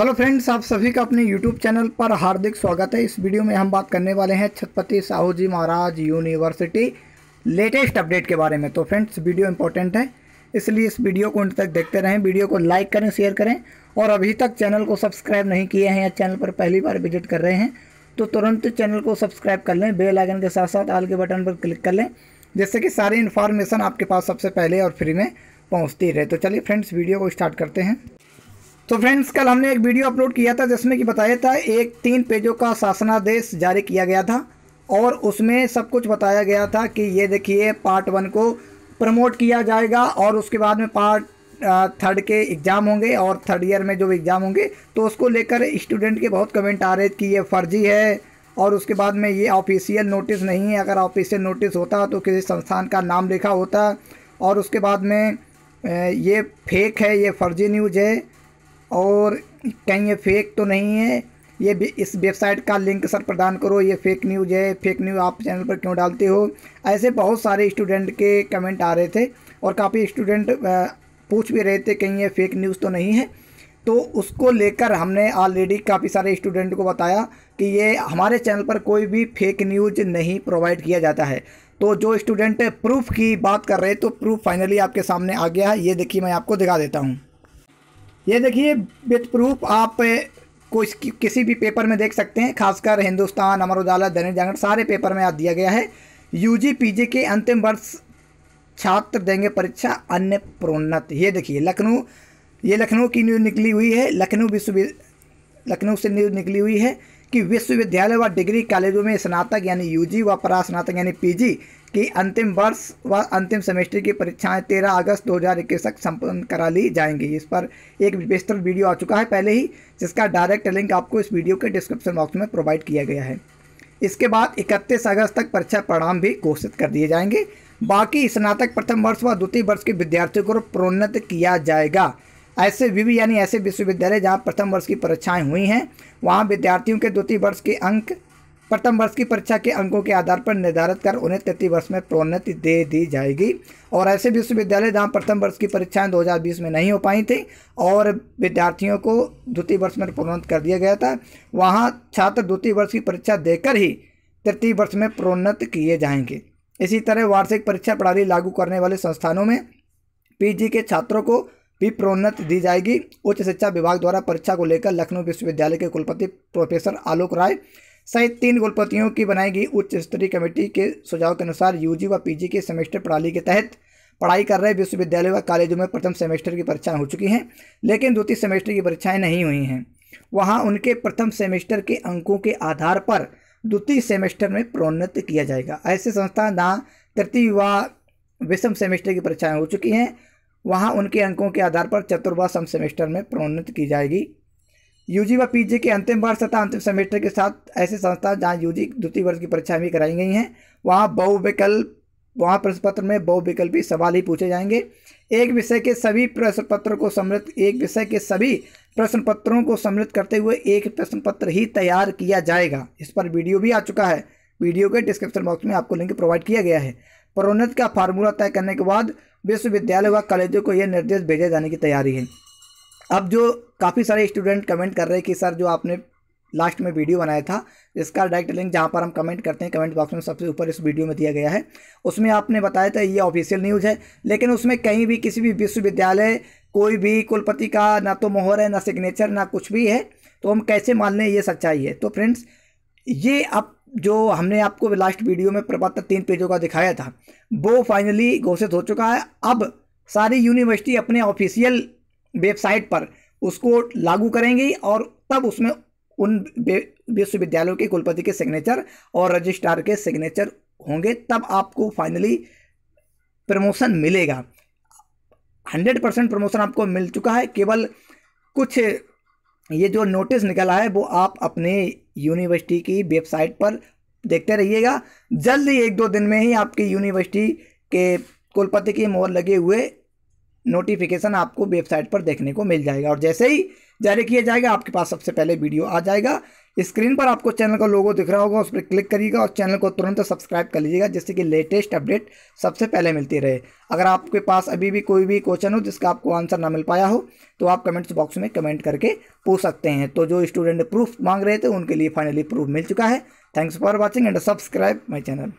hello friends आप सभी का अपने यूट्यूब चैनल पर हार्दिक स्वागत है इस वीडियो में हम बात करने वाले हैं Chhatrapati Sahu ji Maharaj university latest update के बारे में तो फ्रेंड्स वीडियो इंपॉर्टेंट है इसलिए इस वीडियो को अंत तक देखते रहें वीडियो को लाइक करें शेयर करें और अभी तक चैनल को सब्सक्राइब नहीं किए हैं या चैनल पर पहली बार विजिट कर रहे हैं तो तुरंत चैनल को सब्सक्राइब कर लें बेल आइकन के साथ साथ आल के बटन पर क्लिक कर लें जिससे कि सारी इन्फॉर्मेशन आपके पास सबसे पहले और फ्री में पहुँचती रहे तो चलिए फ्रेंड्स वीडियो को स्टार्ट करते हैं तो फ्रेंड्स कल हमने एक वीडियो अपलोड किया था जिसमें कि बताया था एक तीन पेजों का शासनादेश जारी किया गया था और उसमें सब कुछ बताया गया था कि ये देखिए पार्ट वन को प्रमोट किया जाएगा और उसके बाद में पार्ट थर्ड के एग्ज़ाम होंगे और थर्ड ईयर में जो एग्ज़ाम होंगे तो उसको लेकर स्टूडेंट के बहुत कमेंट आ रहे थे कि ये फर्जी है और उसके बाद में ये ऑफिशियल नोटिस नहीं है अगर ऑफिशियल नोटिस होता तो किसी संस्थान का नाम लिखा होता और उसके बाद में ये फेक है ये फर्जी न्यूज़ है और कहीं ये फेक तो नहीं है ये इस वेबसाइट का लिंक सर प्रदान करो ये फेक न्यूज़ है फेक न्यूज़ आप चैनल पर क्यों डालते हो ऐसे बहुत सारे स्टूडेंट के कमेंट आ रहे थे और काफ़ी स्टूडेंट पूछ भी रहे थे कहीं ये फेक न्यूज़ तो नहीं है तो उसको लेकर हमने ऑलरेडी काफ़ी सारे स्टूडेंट को बताया कि ये हमारे चैनल पर कोई भी फेक न्यूज़ नहीं प्रोवाइड किया जाता है तो जो स्टूडेंट प्रूफ की बात कर रहे हैं तो प्रूफ फाइनली आपके सामने आ गया है ये देखिए मैं आपको दिखा देता हूँ ये देखिए विथ प्रूफ आप कुछ किसी भी पेपर में देख सकते हैं खासकर हिंदुस्तान अमर उजाला दैनिक जागरण सारे पेपर में आज दिया गया है यूजी पीजी के अंतिम वर्ष छात्र देंगे परीक्षा अन्य प्रोन्नत ये देखिए लखनऊ ये लखनऊ की न्यूज़ निकली हुई है लखनऊ विश्वविद्यालय लखनऊ से न्यूज़ निकली हुई है कि विश्वविद्यालय व डिग्री कॉलेजों में स्नातक यानी यूजी व परास्नातक यानी पीजी की अंतिम वर्ष व अंतिम सेमेस्टर की परीक्षाएं 13 अगस्त 2021 तक संपन्न करा ली जाएंगी इस पर एक विस्तृत वीडियो आ चुका है पहले ही जिसका डायरेक्ट लिंक आपको इस वीडियो के डिस्क्रिप्शन बॉक्स में प्रोवाइड किया गया है इसके बाद इकतीस अगस्त तक परीक्षा परिणाम भी घोषित कर दिए जाएंगे बाकी स्नातक प्रथम वर्ष व द्वितीय वर्ष के विद्यार्थियों को प्रोन्नत किया जाएगा ऐसे विवि यानी ऐसे विश्वविद्यालय जहाँ प्रथम वर्ष की परीक्षाएँ हुई हैं वहाँ विद्यार्थियों के द्वितीय वर्ष के अंक प्रथम वर्ष की परीक्षा के अंकों के आधार पर निर्धारित कर उन्हें तृतीय वर्ष में प्रोन्नति दे दी जाएगी और ऐसे विश्वविद्यालय जहां प्रथम वर्ष की परीक्षाएं 2020 में नहीं हो पाई थी और विद्यार्थियों को द्वितीय वर्ष में प्रोन्नत कर दिया गया था वहां छात्र द्वितीय वर्ष की परीक्षा देकर ही तृतीय वर्ष में प्रोन्नत किए जाएंगे इसी तरह वार्षिक परीक्षा प्रणाली लागू करने वाले संस्थानों में पी के छात्रों को भी प्रोन्नत दी जाएगी उच्च शिक्षा विभाग द्वारा परीक्षा को लेकर लखनऊ विश्वविद्यालय के कुलपति प्रोफेसर आलोक राय सहित तीन कुलपतियों की बनाई गई उच्च स्तरीय कमेटी के सुझाव के अनुसार यूजी व पीजी के सेमेस्टर प्रणाली के तहत पढ़ाई कर रहे विश्वविद्यालय व कॉलेजों में प्रथम सेमेस्टर की परीक्षाएं हो चुकी हैं लेकिन द्वितीय सेमेस्टर की परीक्षाएं नहीं हुई हैं वहां उनके प्रथम सेमेस्टर के अंकों के आधार पर द्वितीय सेमेस्टर में प्रोन्नत किया जाएगा ऐसे संस्थान जहाँ तृतीय व विषम सेमेस्टर की परीक्षाएं हो चुकी हैं वहाँ उनके अंकों के आधार पर चतुर्वा सम सेमेस्टर में प्रोन्नत की जाएगी यूजी व पीजी के अंतिम वर्ष तथा अंतिम सेमेस्टर के साथ ऐसे संस्था जहाँ यूजी द्वितीय वर्ष की परीक्षाएं भी कराई गई हैं वहाँ बहुविकल्प वहाँ प्रश्न पत्र में बहुविकल्पी सवाल ही पूछे जाएंगे एक विषय के सभी प्रश्न पत्र को सम्मिलित एक विषय के सभी प्रश्न पत्रों को सम्मिलित करते हुए एक प्रश्न पत्र ही तैयार किया जाएगा इस पर वीडियो भी आ चुका है वीडियो के डिस्क्रिप्शन बॉक्स में आपको लिंक प्रोवाइड किया गया है प्रोन्नत का फार्मूला तय करने के बाद विश्वविद्यालय व कॉलेजों को यह निर्देश भेजे जाने की तैयारी है अब जो काफ़ी सारे स्टूडेंट कमेंट कर रहे हैं कि सर जो आपने लास्ट में वीडियो बनाया था इसका डायरेक्ट लिंक जहाँ पर हम कमेंट करते हैं कमेंट बॉक्स में सबसे ऊपर इस वीडियो में दिया गया है उसमें आपने बताया था ये ऑफिशियल न्यूज़ है लेकिन उसमें कहीं भी किसी भी विश्वविद्यालय कोई भी कुलपति का ना तो मोहर है ना सिग्नेचर ना कुछ भी है तो हम कैसे मान लें ये सच्चाई है तो फ्रेंड्स ये अब जो हमने आपको लास्ट वीडियो में प्रपत्र तीन पेजों का दिखाया था वो फाइनली घोषित हो चुका है अब सारी यूनिवर्सिटी अपने ऑफिशियल वेबसाइट पर उसको लागू करेंगी और तब उसमें उन विश्वविद्यालयों के कुलपति के सिग्नेचर और रजिस्ट्रार के सिग्नेचर होंगे तब आपको फाइनली प्रमोशन मिलेगा हंड्रेड परसेंट प्रमोशन आपको मिल चुका है केवल कुछ ये जो नोटिस निकला है वो आप अपने यूनिवर्सिटी की वेबसाइट पर देखते रहिएगा जल्द ही एक दो दिन में ही आपकी यूनिवर्सिटी के कुलपति की मोहर लगे हुए नोटिफिकेशन आपको वेबसाइट पर देखने को मिल जाएगा और जैसे ही जारी किया जाएगा आपके पास सबसे पहले वीडियो आ जाएगा स्क्रीन पर आपको चैनल का लोगो दिख रहा होगा उस पर क्लिक करिएगा और चैनल को तुरंत सब्सक्राइब कर लीजिएगा जिससे कि लेटेस्ट अपडेट सबसे पहले मिलती रहे अगर आपके पास अभी भी कोई भी क्वेश्चन हो जिसका आपको आंसर ना मिल पाया हो तो आप कमेंट्स बॉक्स में कमेंट करके पूछ सकते हैं तो जो स्टूडेंट प्रूफ मांग रहे थे उनके लिए फाइनली प्रूफ मिल चुका है thanks for watching and subscribe my channel